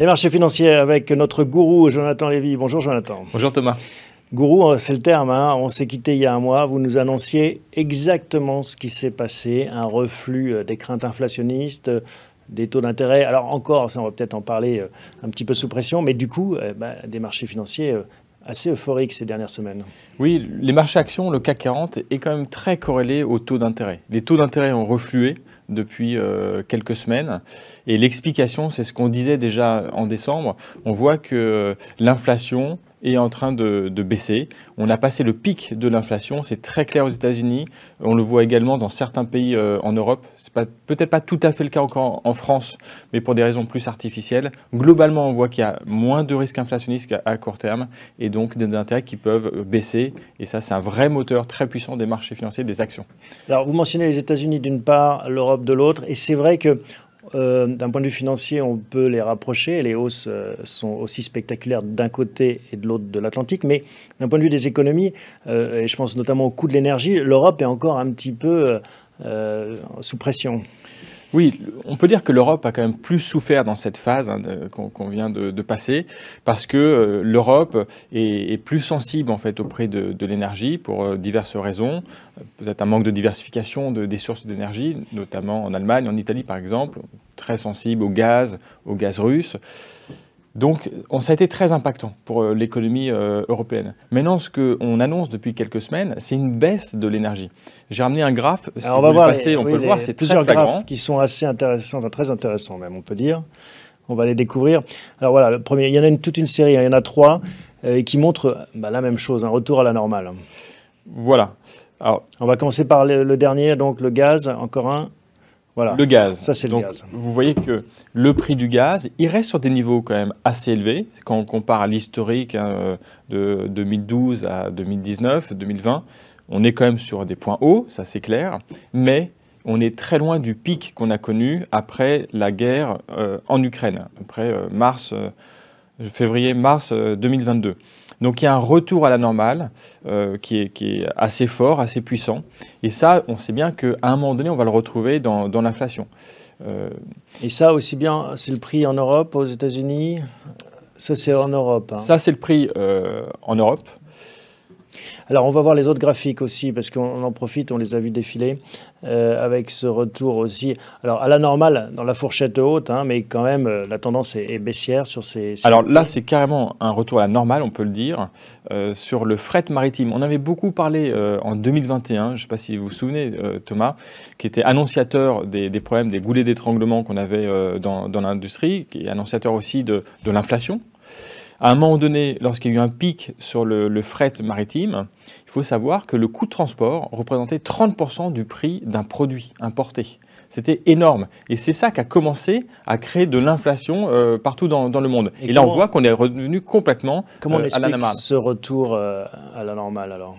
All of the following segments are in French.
Les marchés financiers avec notre gourou Jonathan Lévy. Bonjour Jonathan. Bonjour Thomas. Gourou, hein, c'est le terme, hein. on s'est quitté il y a un mois, vous nous annonciez exactement ce qui s'est passé, un reflux euh, des craintes inflationnistes, euh, des taux d'intérêt. Alors encore, ça on va peut-être en parler euh, un petit peu sous pression, mais du coup, bah, des marchés financiers assez euphoriques ces dernières semaines. Oui, les marchés actions, le CAC 40 est quand même très corrélé aux taux d'intérêt. Les taux d'intérêt ont reflué depuis euh, quelques semaines. Et l'explication, c'est ce qu'on disait déjà en décembre. On voit que euh, l'inflation, est en train de, baisser. On a passé le pic de l'inflation, c'est très clair aux États-Unis. On le voit également dans certains pays euh, en Europe. C'est pas peut-être pas tout à fait le cas encore en France, mais pour des raisons plus artificielles. Globalement, on voit qu'il y a moins de risques inflationnistes à, à, court terme et donc des intérêts qui peuvent baisser. Et ça, c'est un vrai moteur très puissant des marchés financiers, des actions. Alors, vous mentionnez les États-Unis d'une part, l'Europe de l'autre, et c'est vrai que euh, d'un point de vue financier, on peut les rapprocher. Les hausses euh, sont aussi spectaculaires d'un côté et de l'autre de l'Atlantique. Mais d'un point de vue des économies, euh, et je pense notamment au coût de l'énergie, l'Europe est encore un petit peu sous pression. Oui, on peut dire que l'Europe a quand même plus souffert dans cette phase hein, qu'on vient de, passer, parce que euh, l'Europe est, plus sensible en fait auprès de, l'énergie pour euh, diverses raisons, peut-être un manque de diversification des sources d'énergie, notamment en Allemagne, en Italie par exemple, très sensible au gaz, au gaz russe. Donc, ça a été très impactant pour euh, l'économie euh, européenne. Maintenant, ce qu'on annonce depuis quelques semaines, c'est une baisse de l'énergie. J'ai ramené un graphe. on va voir. on peut le voir. C'est plusieurs graphes qui sont assez intéressants, très intéressants même, on peut dire. On va les découvrir. Alors voilà, le premier, il y en a une, toute une série. Hein. il y en a trois et euh, qui montrent bah, la même chose, un retour à la normale. Voilà. Alors, on va commencer par le, le dernier, donc le gaz. Encore un. Le gaz. Vous voyez que le prix du gaz, il reste sur des niveaux quand même assez élevés. Quand on compare à l'historique hein, euh, de 2012 à 2019, 2020, on est quand même sur des points hauts, ça c'est clair. Mais on est très loin du pic qu'on a connu après la guerre euh, en Ukraine, après euh, mars, février-mars 2022. Donc il y a un retour à la normale euh, qui, est, assez fort, assez puissant. Et ça, on sait bien qu'à un moment donné, on va le retrouver dans, l'inflation. Euh, Et ça aussi bien, c'est le prix en Europe, aux États-Unis Ça, c'est en Europe. Hein. Ça, c'est le prix euh, en Europe. Alors on va voir les autres graphiques aussi parce qu'on en profite, on les a vus défiler euh, avec ce retour aussi. Alors à la normale, dans la fourchette haute, hein, mais quand même euh, la tendance est, baissière sur ces. Alors là, c'est carrément un retour à la normale, on peut le dire, euh, sur le fret maritime. On avait beaucoup parlé en 2021, je ne sais pas si vous vous souvenez, Thomas, qui était annonciateur des, problèmes des goulets d'étranglement qu'on avait dans, l'industrie, qui est annonciateur aussi de l'inflation. À un moment donné, lorsqu'il y a eu un pic sur le, fret maritime, il faut savoir que le coût de transport représentait 30% du prix d'un produit importé. C'était énorme. Et c'est ça qui a commencé à créer de l'inflation euh, partout dans, le monde. Et, là, on voit qu'on est revenu complètement comment on euh, à la normale. ce retour euh, à la normale alors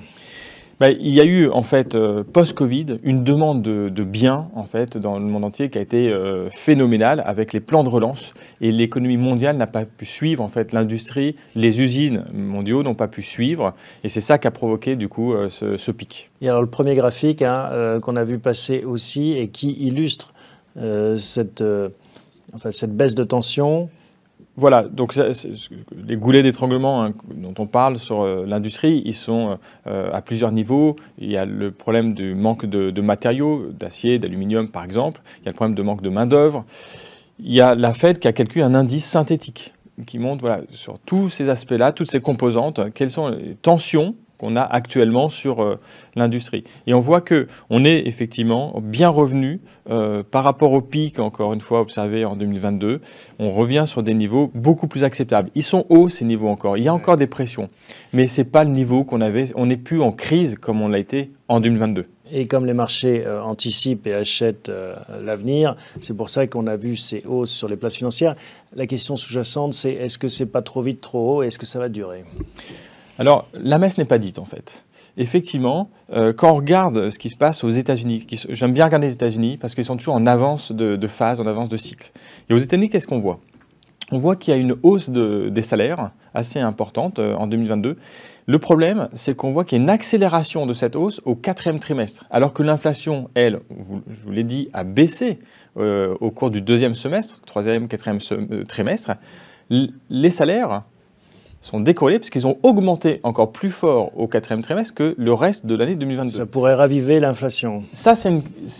bah, il y a eu, en fait, euh, post-Covid, une demande de, biens, en fait, dans le monde entier qui a été euh, phénoménale avec les plans de relance. Et l'économie mondiale n'a pas pu suivre, en fait, l'industrie, les usines mondiaux n'ont pas pu suivre. Et c'est ça qui a provoqué, du coup, euh, ce, pic. Et alors, le premier graphique hein, qu'on a vu passer aussi et qui illustre cette, cette baisse de tension, voilà, donc les goulets d'étranglement hein, dont on parle sur euh, l'industrie, ils sont euh, à plusieurs niveaux. Il y a le problème du manque de, matériaux, d'acier, d'aluminium par exemple. Il y a le problème de manque de main-d'œuvre. Il y a la Fed qui a calculé un indice synthétique qui montre voilà, sur tous ces aspects-là, toutes ces composantes, quelles sont les tensions qu'on a actuellement sur euh, l'industrie. Et on voit que on est effectivement bien revenu euh, par rapport au pic, encore une fois observé en 2022. On revient sur des niveaux beaucoup plus acceptables. Ils sont hauts ces niveaux encore. Il y a encore des pressions, mais c'est pas le niveau qu'on avait. On n'est plus en crise comme on l'a été en 2022. Et comme les marchés euh, anticipent et achètent l'avenir, c'est pour ça qu'on a vu ces hausses sur les places financières. La question sous-jacente, c'est est-ce que ce n'est pas trop vite, trop haut, et est-ce que ça va durer alors, la messe n'est pas dite en fait. Effectivement, euh, quand on regarde ce qui se passe aux États-Unis, j'aime bien regarder les États-Unis parce qu'ils sont toujours en avance de, phase, en avance de cycle. Et aux États-Unis, qu'est-ce qu'on voit On voit, qu'il y a une hausse des salaires assez importante euh, en 2022. Le problème, c'est qu'on voit qu'il y a une accélération de cette hausse au quatrième trimestre, alors que l'inflation, elle, je vous l'ai dit, a baissé euh, au cours du deuxième semestre, troisième, quatrième trimestre. les salaires sont décollés qu'ils ont augmenté encore plus fort au quatrième trimestre que le reste de l'année 2022. Ça pourrait raviver l'inflation. Ça, c'est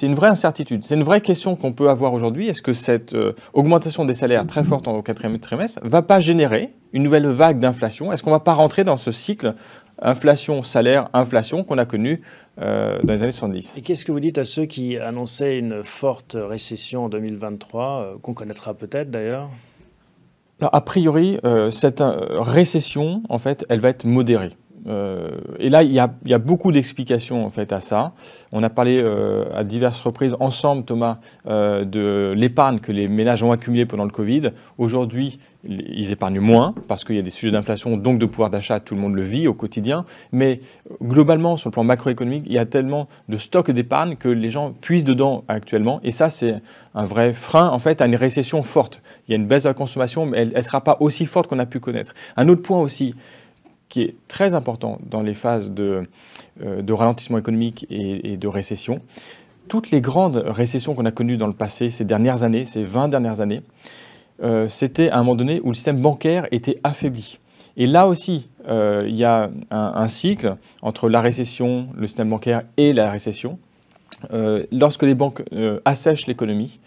une, vraie incertitude. C'est une vraie question qu'on peut avoir aujourd'hui. Est-ce que cette euh, augmentation des salaires très forte au quatrième trimestre va pas générer une nouvelle vague d'inflation Est-ce qu'on va pas rentrer dans ce cycle inflation, salaire, inflation qu'on a connu euh, dans les années 70. Et qu'est-ce que vous dites à ceux qui annonçaient une forte récession en 2023, euh, qu'on connaîtra peut-être d'ailleurs a priori, euh, cette euh, récession, en fait, elle va être modérée. Euh, et là, il y a, beaucoup d'explications en fait à ça. On a parlé euh, à diverses reprises ensemble, Thomas, euh, de l'épargne que les ménages ont accumulée pendant le Covid. Aujourd'hui, ils épargnent moins parce qu'il y a des sujets d'inflation, donc de pouvoir d'achat, tout le monde le vit au quotidien. Mais globalement, sur le plan macroéconomique, il y a tellement de stocks d'épargne que les gens puissent dedans actuellement. Et ça, c'est un vrai frein en fait à une récession forte. Il y a une baisse de la consommation, mais elle ne sera pas aussi forte qu'on a pu connaître. Un autre point aussi, qui est très important dans les phases de, euh, de ralentissement économique et, de récession. Toutes les grandes récessions qu'on a connues dans le passé, ces dernières années, ces 20 dernières années, euh, c'était à un moment donné où le système bancaire était affaibli. Et là aussi, euh, il y a un, cycle entre la récession, le système bancaire et la récession. lorsque les banques assèchent l'économie,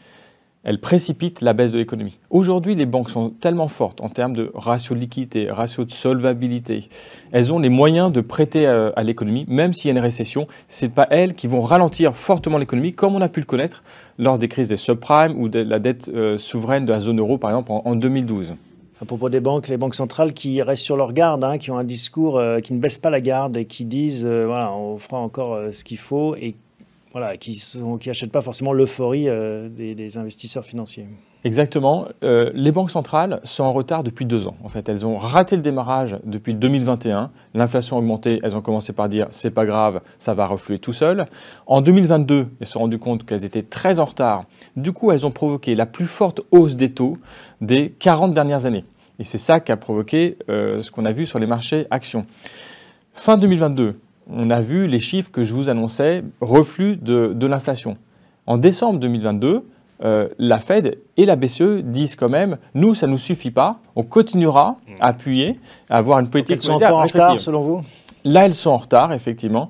elle précipite la baisse de l'économie. Aujourd'hui, les banques sont tellement fortes en termes de ratio de liquidité, ratio de solvabilité. Elles ont les moyens de prêter euh, à, l'économie, même s'il y a une récession. Ce n'est pas elles qui vont ralentir fortement l'économie, comme on a pu le connaître lors des crises des subprimes ou de la dette euh, souveraine de la zone euro, par exemple, en, 2012 à propos des banques, les banques centrales qui restent sur leur garde, hein, qui ont un discours euh, qui ne baisse pas la garde et qui disent voilà, on fera encore ce qu'il faut et voilà, qui n'achètent qui achètent pas forcément l'euphorie euh, des, investisseurs financiers. Exactement. Euh, les banques centrales sont en retard depuis deux ans. En fait, elles ont raté le démarrage depuis 2021. L'inflation a augmenté. Elles ont commencé par dire c'est pas grave, ça va refluer tout seul. En 2022, elles se sont rendues compte qu'elles étaient très en retard. Du coup, elles ont provoqué la plus forte hausse des taux des 40 dernières années. Et c'est ça qui a provoqué euh, ce qu'on a vu sur les marchés actions. Fin 2022, on a vu les chiffres que je vous annonçais, reflux de, l'inflation. En décembre 2022, euh, la Fed et la BCE disent quand même, nous, ça ne nous suffit pas, on continuera à appuyer, à avoir une politique Donc, elles sont en retard, selon vous Là, elles sont en retard, effectivement.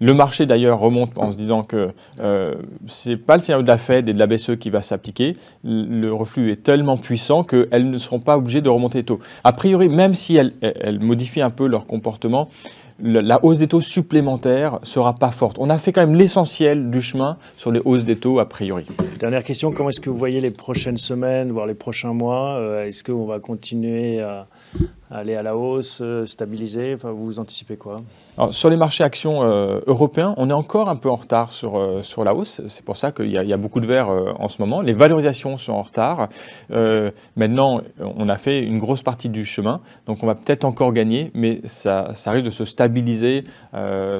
Le marché d'ailleurs remonte en se disant que euh, ce n'est pas le scénario de la Fed et de la BCE qui va s'appliquer. Le reflux est tellement puissant qu'elles ne seront pas obligées de remonter tôt. A priori, même si elles, elles modifient un peu leur comportement, la hausse des taux ne sera pas forte. On a fait quand même l'essentiel du chemin sur les hausses des taux a priori. Dernière question, comment est-ce que vous voyez les prochaines semaines, voire les prochains mois euh, Est-ce qu'on va continuer à aller à la hausse, euh, stabiliser enfin, Vous anticipez quoi Sur les marchés actions euh, européens, on est encore un peu en retard sur, euh, sur la hausse. C'est pour ça qu'il y, a beaucoup de verres en ce moment. Les valorisations sont en retard. maintenant, on a fait une grosse partie du chemin, donc on va peut-être encore gagner, mais ça, risque de se stabiliser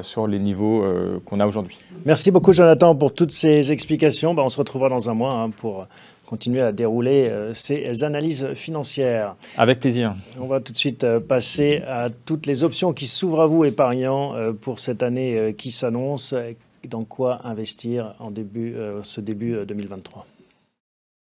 sur les niveaux qu'on a aujourd'hui. Merci beaucoup, Jonathan, pour toutes ces explications. Bah, on se retrouvera dans un mois hein, pour continuer à dérouler ces analyses financières. Avec plaisir. On va tout de suite ensuite euh, passer à toutes les options qui s'ouvrent à vous, épargnants, euh, pour cette année euh, qui s'annonce. Dans quoi investir en début, ce début 2023